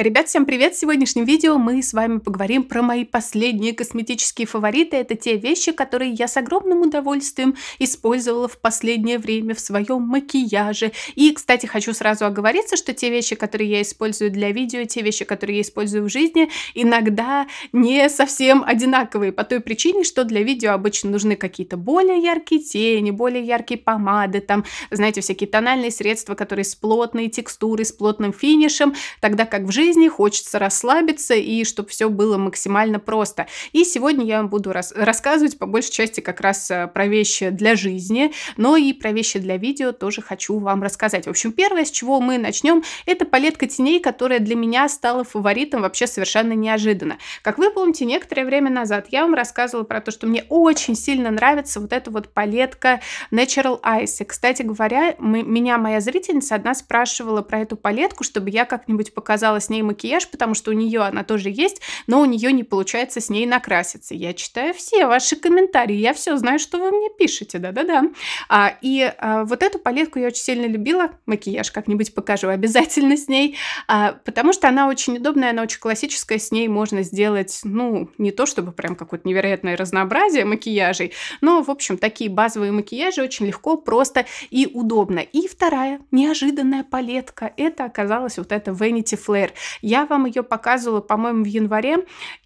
Ребят, всем привет! В сегодняшнем видео мы с вами поговорим про мои последние косметические фавориты. Это те вещи, которые я с огромным удовольствием использовала в последнее время в своем макияже. И, кстати, хочу сразу оговориться, что те вещи, которые я использую для видео, те вещи, которые я использую в жизни, иногда не совсем одинаковые. По той причине, что для видео обычно нужны какие-то более яркие тени, более яркие помады, там, знаете, всякие тональные средства, которые с плотной текстурой, с плотным финишем, тогда как в жизни жизни, хочется расслабиться и чтобы все было максимально просто. И сегодня я вам буду рас- рассказывать по большей части как раз э, про вещи для жизни, но и про вещи для видео тоже хочу вам рассказать. В общем, первое, с чего мы начнем, это палетка теней, которая для меня стала фаворитом вообще совершенно неожиданно. Как вы помните, некоторое время назад я вам рассказывала про то, что мне очень сильно нравится вот эта вот палетка Natural Eyes. И, кстати говоря, мы, меня моя зрительница одна спрашивала про эту палетку, чтобы я как-нибудь показала с ней ней макияж, потому что у нее она тоже есть, но у нее не получается с ней накраситься. Я читаю все ваши комментарии, я все знаю, что вы мне пишете, да-да-да. А, и а, вот эту палетку я очень сильно любила, макияж как-нибудь покажу обязательно с ней, а, потому что она очень удобная, она очень классическая, с ней можно сделать, ну, не то чтобы прям какое-то невероятное разнообразие макияжей, но, в общем, такие базовые макияжи очень легко, просто и удобно. И вторая неожиданная палетка, это оказалось вот эта Vanity Flare. Я вам ее показывала, по-моему, в январе.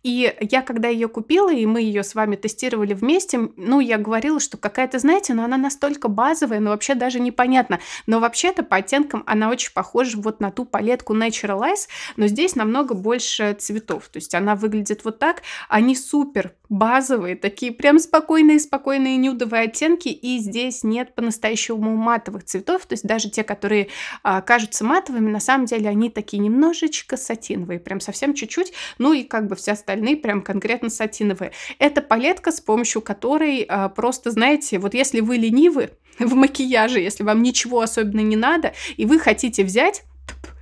И я, когда ее купила, и мы ее с вами тестировали вместе, ну, я говорила, что какая-то, знаете, но ну, она настолько базовая, но ну, вообще даже непонятно. Но вообще-то по оттенкам она очень похожа вот на ту палетку Natural Eyes, но здесь намного больше цветов. То есть она выглядит вот так. Они супер базовые, такие прям спокойные-спокойные нюдовые оттенки, и здесь нет по-настоящему матовых цветов, то есть даже те, которые а, кажутся матовыми, на самом деле они такие немножечко близко сатиновые, прям совсем чуть-чуть, ну и как бы все остальные прям конкретно сатиновые. Это палетка, с помощью которой а, просто, знаете, вот если вы ленивы в макияже, если вам ничего особенно не надо, и вы хотите взять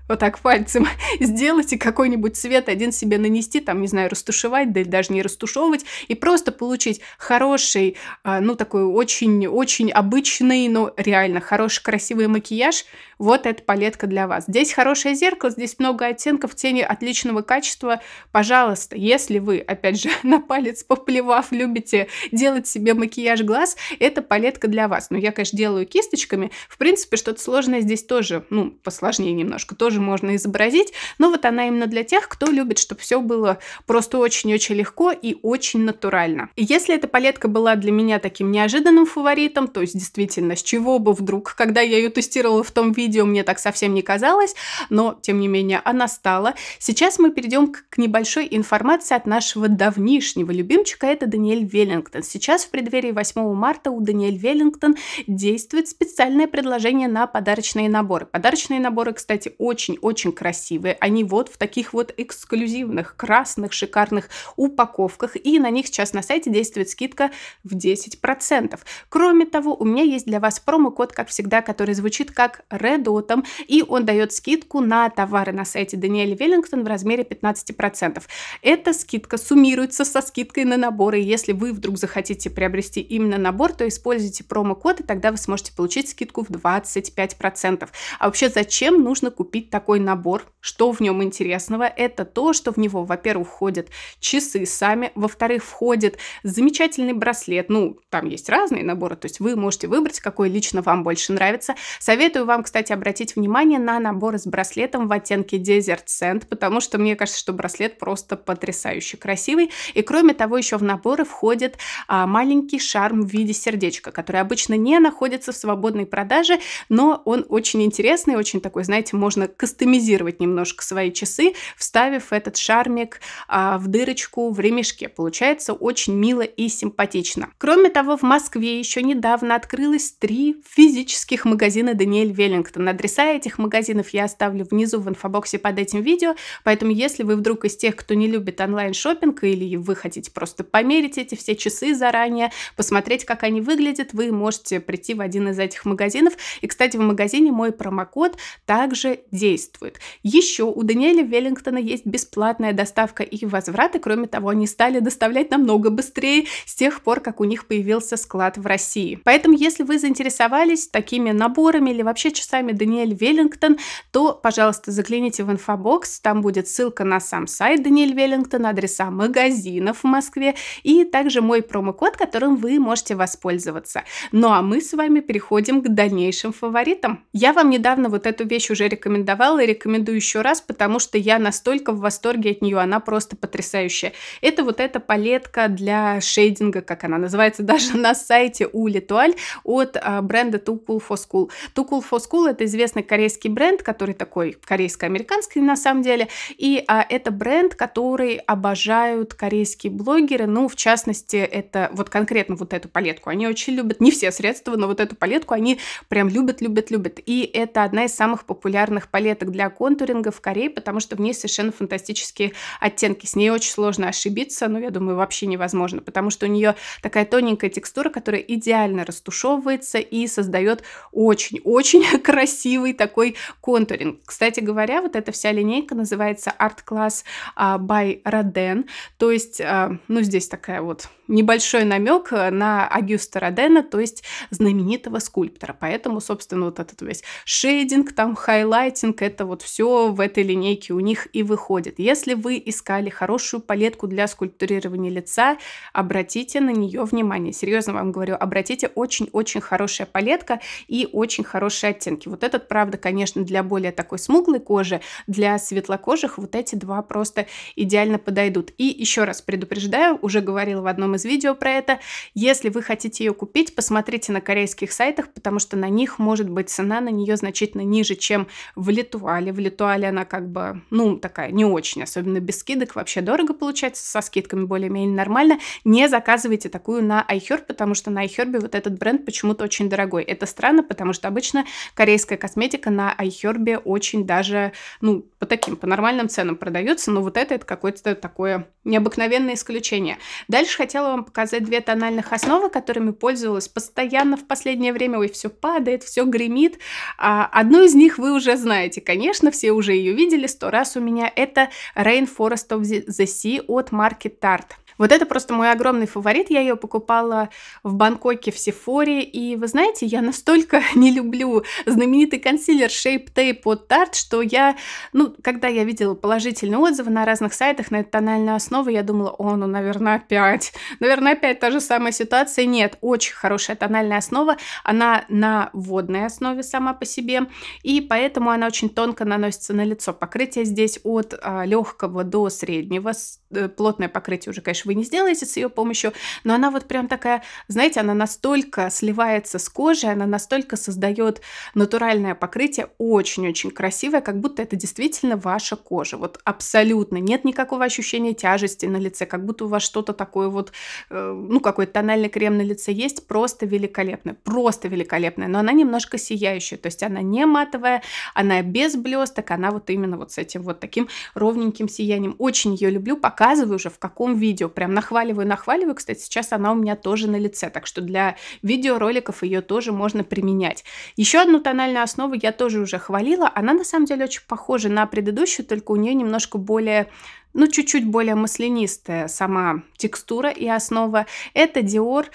вот так пальцем сделать и какой-нибудь цвет один себе нанести, там, не знаю, растушевать, да или даже не растушевывать, и просто получить хороший, а, ну, такой очень-очень обычный, но реально хороший, красивый макияж – вот эта палетка для вас. Здесь хорошее зеркало, здесь много оттенков, тени отличного качества. Пожалуйста, если вы, опять же, на палец поплевав, любите делать себе макияж глаз, эта палетка для вас. Но я, конечно, делаю кисточками. В принципе, что-то сложное здесь тоже, ну, посложнее немножко, тоже можно изобразить. Но вот она именно для тех, кто любит, чтобы все было просто очень-очень легко и очень натурально. если эта палетка была для меня таким неожиданным фаворитом, то есть действительно, с чего бы вдруг, когда я ее тестировала в том виде, видео мне так совсем не казалось, но, тем не менее, она стала. Сейчас мы перейдем к небольшой информации от нашего давнишнего любимчика, это Даниэль Веллингтон. Сейчас в преддверии 8 марта у Даниэль Веллингтон действует специальное предложение на подарочные наборы. Подарочные наборы, кстати, очень-очень красивые. Они вот в таких вот эксклюзивных, красных, шикарных упаковках. И на них сейчас на сайте действует скидка в 10%. Кроме того, у меня есть для вас промокод, как всегда, который звучит как Red анекдотом, и он дает скидку на товары на сайте Даниэля Веллингтон в размере 15%. Эта скидка суммируется со скидкой на наборы. Если вы вдруг захотите приобрести именно набор, то используйте промокод, и тогда вы сможете получить скидку в 25%. А вообще, зачем нужно купить такой набор? Что в нем интересного? Это то, что в него, во-первых, входят часы сами, во-вторых, входит замечательный браслет. Ну, там есть разные наборы, то есть вы можете выбрать, какой лично вам больше нравится. Советую вам, кстати, кстати, обратить внимание на набор с браслетом в оттенке Desert Sand, потому что мне кажется, что браслет просто потрясающе красивый. И кроме того, еще в наборы входит а, маленький шарм в виде сердечка, который обычно не находится в свободной продаже, но он очень интересный, очень такой, знаете, можно кастомизировать немножко свои часы, вставив этот шармик а, в дырочку в ремешке. Получается очень мило и симпатично. Кроме того, в Москве еще недавно открылось три физических магазина Даниэль Веллинг каких Адреса этих магазинов я оставлю внизу в инфобоксе под этим видео, поэтому если вы вдруг из тех, кто не любит онлайн шопинг или вы хотите просто померить эти все часы заранее, посмотреть, как они выглядят, вы можете прийти в один из этих магазинов. И, кстати, в магазине мой промокод также действует. Еще у Даниэля Веллингтона есть бесплатная доставка и возвраты. Кроме того, они стали доставлять намного быстрее с тех пор, как у них появился склад в России. Поэтому, если вы заинтересовались такими наборами или вообще часами вами Даниэль Веллингтон, то, пожалуйста, загляните в инфобокс, там будет ссылка на сам сайт Даниэль Веллингтон, адреса магазинов в Москве и также мой промокод, которым вы можете воспользоваться. Ну а мы с вами переходим к дальнейшим фаворитам. Я вам недавно вот эту вещь уже рекомендовала и рекомендую еще раз, потому что я настолько в восторге от нее, она просто потрясающая. Это вот эта палетка для шейдинга, как она называется даже на сайте у Литуаль от а, бренда Too Cool for School. Too Cool for School это известный корейский бренд, который такой корейско-американский на самом деле. И а, это бренд, который обожают корейские блогеры. Ну, в частности, это вот конкретно вот эту палетку. Они очень любят, не все средства, но вот эту палетку они прям любят, любят, любят. И это одна из самых популярных палеток для контуринга в Корее, потому что в ней совершенно фантастические оттенки. С ней очень сложно ошибиться, Ну, я думаю, вообще невозможно, потому что у нее такая тоненькая текстура, которая идеально растушевывается и создает очень-очень красивый красивый такой контуринг. Кстати говоря, вот эта вся линейка называется Art Class а, by Roden, то есть, а, ну, здесь такая вот небольшой намек э, на Агюста Родена, то есть знаменитого скульптора. Поэтому, собственно, вот этот весь шейдинг, там хайлайтинг, это вот все в этой линейке у них и выходит. Если вы искали хорошую палетку для скульптурирования лица, обратите на нее внимание. Серьезно вам говорю, обратите очень-очень хорошая палетка и очень хорошие оттенки. Вот этот, правда, конечно, для более такой смуглой кожи, для светлокожих вот эти два просто идеально подойдут. И еще раз предупреждаю, уже говорила в одном из видео про это, если вы хотите ее купить, посмотрите на корейских сайтах, потому что на них может быть цена на нее значительно ниже, чем в Литуале. В Литуале она как бы, ну, такая не очень, особенно без скидок, вообще дорого получается, со скидками более-менее нормально. Не заказывайте такую на iHerb, потому что на iHerb вот этот бренд почему-то очень дорогой. Это странно, потому что обычно корейские китайская косметика на iHerb очень даже, ну, по таким, по нормальным ценам продается, но вот это, это какое-то такое необыкновенное исключение. Дальше хотела вам показать две тональных основы, которыми пользовалась постоянно в последнее время. Ой, все падает, все гремит. А, одну из них вы уже знаете, конечно, все уже ее видели сто раз у меня. Это Rainforest of the Sea от марки Tarte. Вот это просто мой огромный фаворит. Я ее покупала в Бангкоке в Сефоре. И вы знаете, я настолько не люблю знаменитый консилер Shape Tape от Tarte, что я, ну, когда я видела положительные отзывы на разных сайтах на эту тональную основу, я думала, о, ну, наверное, опять. Наверное, опять та же самая ситуация. Нет, очень хорошая тональная основа. Она на водной основе сама по себе. И поэтому она очень тонко наносится на лицо. Покрытие здесь от а, легкого до среднего Э, плотное покрытие уже, конечно, вы не сделаете с ее помощью, но она вот прям такая, знаете, она настолько сливается с кожей, она настолько создает натуральное покрытие, очень-очень красивое, как будто это действительно ваша кожа, вот абсолютно, нет никакого ощущения тяжести на лице, как будто у вас что-то такое вот, э, ну, какой-то тональный крем на лице есть, просто великолепное, просто великолепное, но она немножко сияющая, то есть она не матовая, она без блесток, она вот именно вот с этим вот таким ровненьким сиянием, очень ее люблю, пока показываю уже, в каком видео. Прям нахваливаю, нахваливаю. Кстати, сейчас она у меня тоже на лице, так что для видеороликов ее тоже можно применять. Еще одну тональную основу я тоже уже хвалила. Она на самом деле очень похожа на предыдущую, только у нее немножко более ну, чуть-чуть более маслянистая сама текстура и основа. Это Dior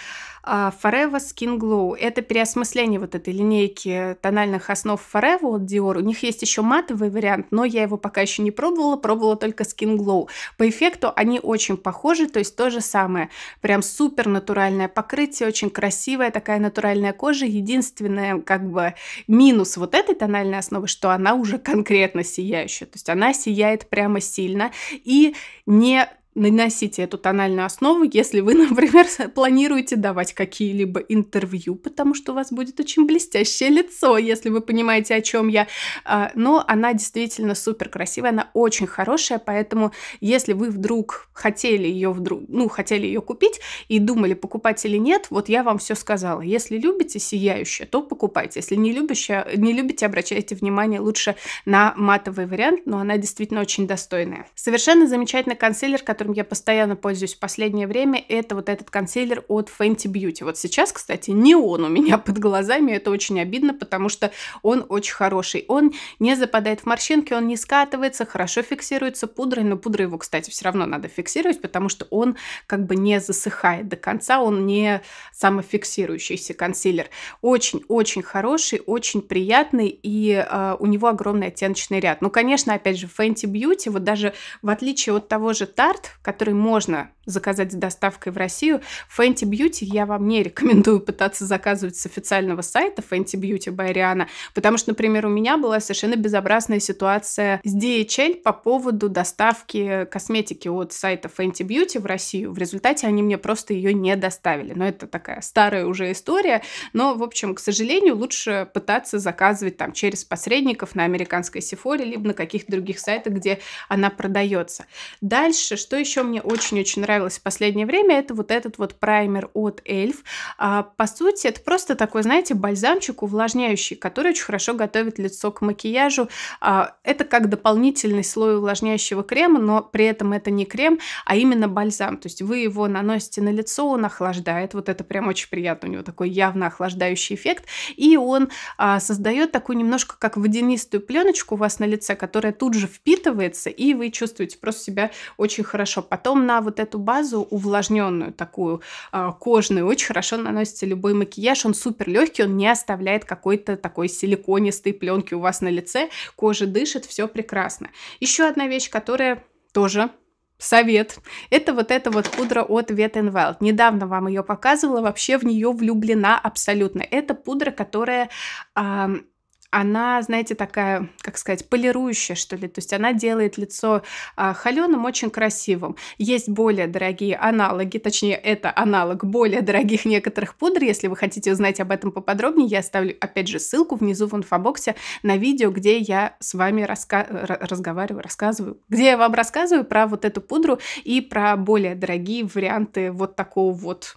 а, Forever Skin Glow. Это переосмысление вот этой линейки тональных основ Forever от Dior. У них есть еще матовый вариант, но я его пока еще не пробовала, пробовала только Skin Glow. По эффекту они очень похожи, то есть то же самое. Прям супер натуральное покрытие, очень красивая такая натуральная кожа. Единственное, как бы, минус вот этой тональной основы, что она уже конкретно сияющая. То есть она сияет прямо сильно, и не наносите эту тональную основу, если вы, например, планируете давать какие-либо интервью, потому что у вас будет очень блестящее лицо, если вы понимаете, о чем я. А, но она действительно супер красивая, она очень хорошая, поэтому если вы вдруг хотели ее вдруг, ну, хотели ее купить и думали, покупать или нет, вот я вам все сказала. Если любите сияющее, то покупайте. Если не, любящее, не любите, обращайте внимание лучше на матовый вариант, но она действительно очень достойная. Совершенно замечательный консилер, который которым я постоянно пользуюсь в последнее время, это вот этот консилер от Fenty Beauty. Вот сейчас, кстати, не он у меня под глазами, это очень обидно, потому что он очень хороший. Он не западает в морщинки, он не скатывается, хорошо фиксируется пудрой, но пудрой его, кстати, все равно надо фиксировать, потому что он как бы не засыхает до конца, он не самофиксирующийся консилер. Очень-очень хороший, очень приятный, и э, у него огромный оттеночный ряд. Ну, конечно, опять же, Fenty Beauty, вот даже в отличие от того же Tarte, который можно заказать с доставкой в Россию. Fenty Beauty я вам не рекомендую пытаться заказывать с официального сайта Фэнти Бьюти Байриана, потому что, например, у меня была совершенно безобразная ситуация с DHL по поводу доставки косметики от сайта Fenty Beauty в Россию. В результате они мне просто ее не доставили. Но это такая старая уже история. Но, в общем, к сожалению, лучше пытаться заказывать там через посредников на американской Sephora либо на каких-то других сайтах, где она продается. Дальше, что еще мне очень-очень нравится понравилось в последнее время, это вот этот вот праймер от Эльф. А, по сути, это просто такой, знаете, бальзамчик увлажняющий, который очень хорошо готовит лицо к макияжу. А, это как дополнительный слой увлажняющего крема, но при этом это не крем, а именно бальзам. То есть вы его наносите на лицо, он охлаждает. Вот это прям очень приятно. У него такой явно охлаждающий эффект. И он а, создает такую немножко как водянистую пленочку у вас на лице, которая тут же впитывается, и вы чувствуете просто себя очень хорошо. Потом на вот эту базу увлажненную такую а, кожную. Очень хорошо наносится любой макияж. Он супер легкий, он не оставляет какой-то такой силиконистой пленки у вас на лице. Кожа дышит, все прекрасно. Еще одна вещь, которая тоже совет. Это вот эта вот пудра от Wet n Wild. Недавно вам ее показывала, вообще в нее влюблена абсолютно. Это пудра, которая... Э, она, знаете, такая, как сказать, полирующая, что ли. То есть она делает лицо а, холеным очень красивым. Есть более дорогие аналоги, точнее, это аналог более дорогих некоторых пудр. Если вы хотите узнать об этом поподробнее, я оставлю, опять же, ссылку внизу в инфобоксе на видео, где я с вами раска- разговариваю, рассказываю, где я вам рассказываю про вот эту пудру и про более дорогие варианты вот такого вот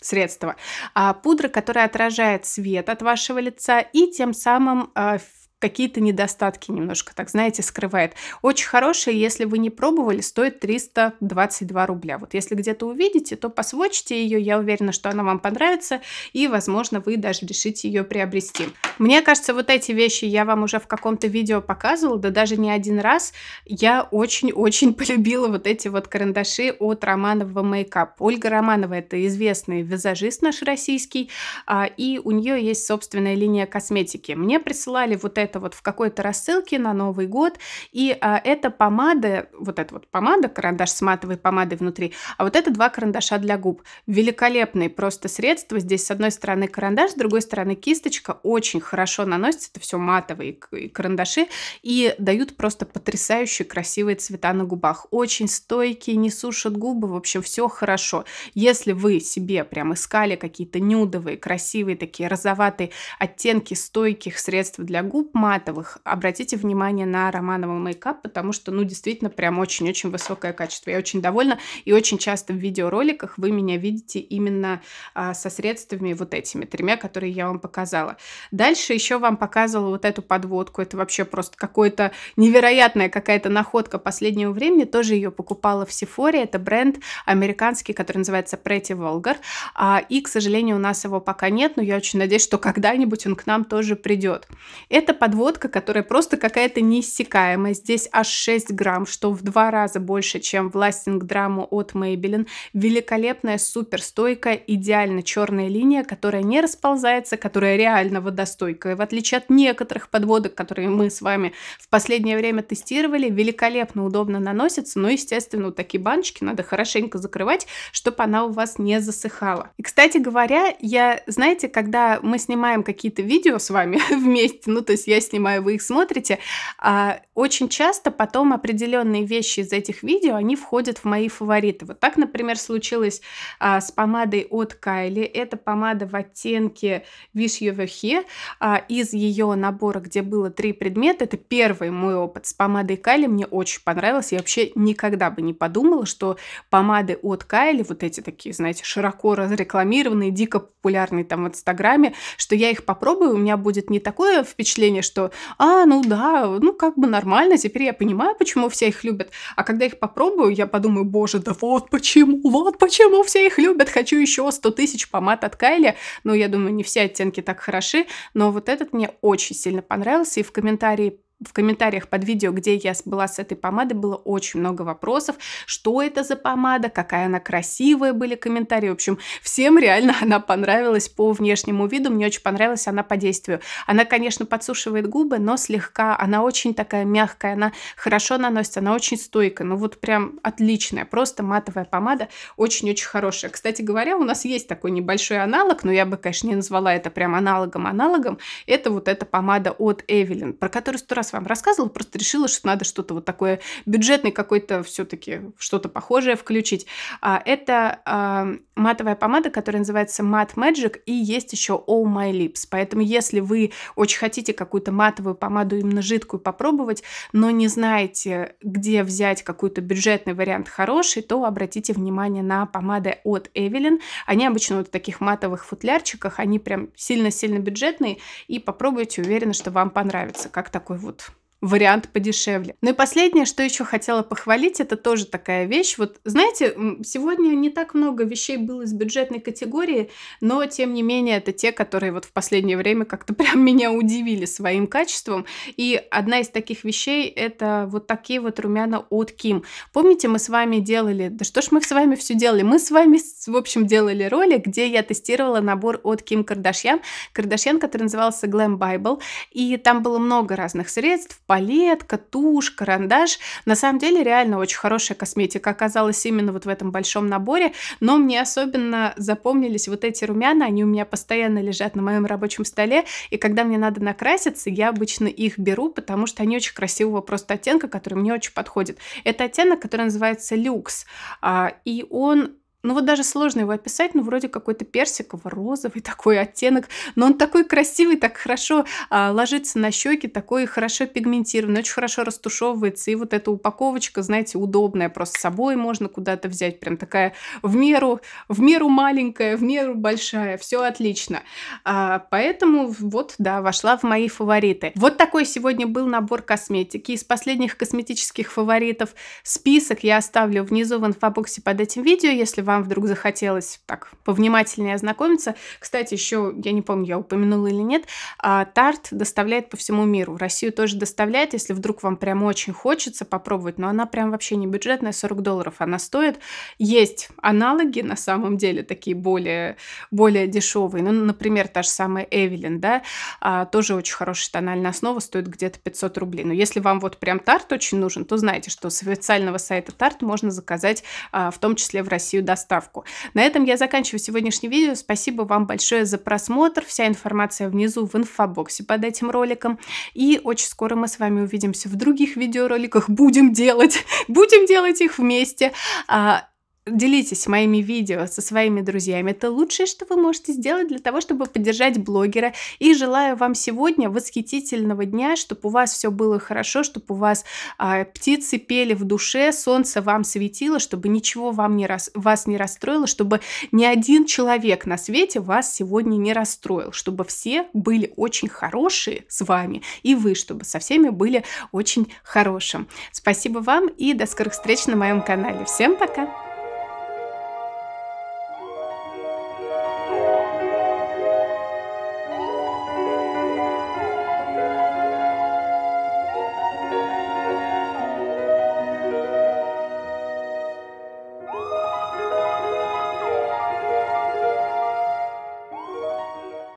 средство. А пудра, которая отражает свет от вашего лица и тем самым а, какие-то недостатки немножко, так знаете, скрывает. Очень хорошая, если вы не пробовали, стоит 322 рубля. Вот если где-то увидите, то посвочите ее, я уверена, что она вам понравится, и, возможно, вы даже решите ее приобрести. Мне кажется, вот эти вещи я вам уже в каком-то видео показывала, да даже не один раз. Я очень-очень полюбила вот эти вот карандаши от Романова Мейкап. Ольга Романова – это известный визажист наш российский, а, и у нее есть собственная линия косметики. Мне присылали вот это это вот в какой-то рассылке на Новый год. И а, эта помада, вот эта вот помада, карандаш с матовой помадой внутри, а вот это два карандаша для губ. Великолепные просто средства. Здесь с одной стороны карандаш, с другой стороны кисточка. Очень хорошо наносится. Это все матовые карандаши. И дают просто потрясающие красивые цвета на губах. Очень стойкие, не сушат губы. В общем, все хорошо. Если вы себе прям искали какие-то нюдовые, красивые такие розоватые оттенки стойких средств для губ, матовых. Обратите внимание на романовый мейкап, потому что, ну, действительно, прям очень-очень высокое качество. Я очень довольна, и очень часто в видеороликах вы меня видите именно а, со средствами вот этими тремя, которые я вам показала. Дальше еще вам показывала вот эту подводку. Это вообще просто какое-то невероятная какая-то находка последнего времени. Тоже ее покупала в Сифоре. Это бренд американский, который называется Pretty Vulgar. А, и, к сожалению, у нас его пока нет, но я очень надеюсь, что когда-нибудь он к нам тоже придет. Это подводка, которая просто какая-то неиссякаемая. Здесь аж 6 грамм, что в два раза больше, чем в ластинг драму от Maybelline. Великолепная суперстойкая, идеально черная линия, которая не расползается, которая реально водостойкая. В отличие от некоторых подводок, которые мы с вами в последнее время тестировали, великолепно удобно наносится, но, естественно, вот такие баночки надо хорошенько закрывать, чтобы она у вас не засыхала. И, кстати говоря, я, знаете, когда мы снимаем какие-то видео с вами вместе, ну, то есть я снимаю, вы их смотрите, а, очень часто потом определенные вещи из этих видео, они входят в мои фавориты. Вот так, например, случилось а, с помадой от Кайли. Это помада в оттенке Wish You Were Here а, из ее набора, где было три предмета. Это первый мой опыт с помадой Кайли. Мне очень понравилось. Я вообще никогда бы не подумала, что помады от Кайли, вот эти такие, знаете, широко разрекламированные, дико популярные там в Инстаграме, что я их попробую, у меня будет не такое впечатление, что, а, ну да, ну как бы нормально, теперь я понимаю, почему все их любят. А когда их попробую, я подумаю, боже, да вот почему, вот почему все их любят. Хочу еще 100 тысяч помад от Кайли. Ну, я думаю, не все оттенки так хороши, но вот этот мне очень сильно понравился. И в комментарии в комментариях под видео, где я была с этой помадой, было очень много вопросов, что это за помада, какая она красивая, были комментарии. В общем, всем реально она понравилась по внешнему виду, мне очень понравилась она по действию. Она, конечно, подсушивает губы, но слегка, она очень такая мягкая, она хорошо наносится, она очень стойкая, ну вот прям отличная, просто матовая помада, очень-очень хорошая. Кстати говоря, у нас есть такой небольшой аналог, но я бы, конечно, не назвала это прям аналогом-аналогом, это вот эта помада от Эвелин, про которую сто раз раз вам рассказывала, просто решила, что надо что-то вот такое бюджетное, какой-то все-таки что-то похожее включить. А Это а, матовая помада, которая называется Matte Magic, и есть еще All My Lips. Поэтому если вы очень хотите какую-то матовую помаду, именно жидкую, попробовать, но не знаете, где взять какой-то бюджетный вариант хороший, то обратите внимание на помады от Evelyn. Они обычно вот в таких матовых футлярчиках, они прям сильно-сильно бюджетные, и попробуйте, уверена, что вам понравится, как такой вот вариант подешевле. Ну и последнее, что еще хотела похвалить, это тоже такая вещь. Вот, знаете, сегодня не так много вещей было из бюджетной категории, но, тем не менее, это те, которые вот в последнее время как-то прям меня удивили своим качеством. И одна из таких вещей — это вот такие вот румяна от Ким. Помните, мы с вами делали... Да что ж мы с вами все делали? Мы с вами, в общем, делали ролик, где я тестировала набор от Ким Кардашьян. Кардашьян, который назывался Glam Bible. И там было много разных средств, палетка, тушь, карандаш. На самом деле реально очень хорошая косметика оказалась именно вот в этом большом наборе, но мне особенно запомнились вот эти румяна, они у меня постоянно лежат на моем рабочем столе, и когда мне надо накраситься, я обычно их беру, потому что они очень красивого просто оттенка, который мне очень подходит. Это оттенок, который называется люкс, а, и он ну вот даже сложно его описать, но ну, вроде какой-то персиково-розовый такой оттенок, но он такой красивый, так хорошо а, ложится на щеки, такой хорошо пигментированный, очень хорошо растушевывается. И вот эта упаковочка, знаете, удобная, просто с собой можно куда-то взять, прям такая в меру, в меру маленькая, в меру большая, все отлично. А, поэтому вот, да, вошла в мои фавориты. Вот такой сегодня был набор косметики. Из последних косметических фаворитов список я оставлю внизу в инфобоксе под этим видео, если вам вам вдруг захотелось так повнимательнее ознакомиться. Кстати, еще, я не помню, я упомянула или нет, а, тарт доставляет по всему миру. В Россию тоже доставляет, если вдруг вам прям очень хочется попробовать, но она прям вообще не бюджетная, 40 долларов она стоит. Есть аналоги, на самом деле, такие более, более дешевые. Ну, например, та же самая Эвелин, да, а, тоже очень хорошая тональная основа, стоит где-то 500 рублей. Но если вам вот прям тарт очень нужен, то знаете, что с официального сайта тарт можно заказать а, в том числе в Россию доставку доставку. На этом я заканчиваю сегодняшнее видео. Спасибо вам большое за просмотр. Вся информация внизу в инфобоксе под этим роликом. И очень скоро мы с вами увидимся в других видеороликах. Будем делать! Будем делать их вместе! А, делитесь моими видео со своими друзьями. Это лучшее, что вы можете сделать для того, чтобы поддержать блогера. И желаю вам сегодня восхитительного дня, чтобы у вас все было хорошо, чтобы у вас а, птицы пели в душе, солнце вам светило, чтобы ничего вам не рас... вас не расстроило, чтобы ни один человек на свете вас сегодня не расстроил, чтобы все были очень хорошие с вами, и вы, чтобы со всеми были очень хорошим. Спасибо вам и до скорых встреч на моем канале. Всем пока!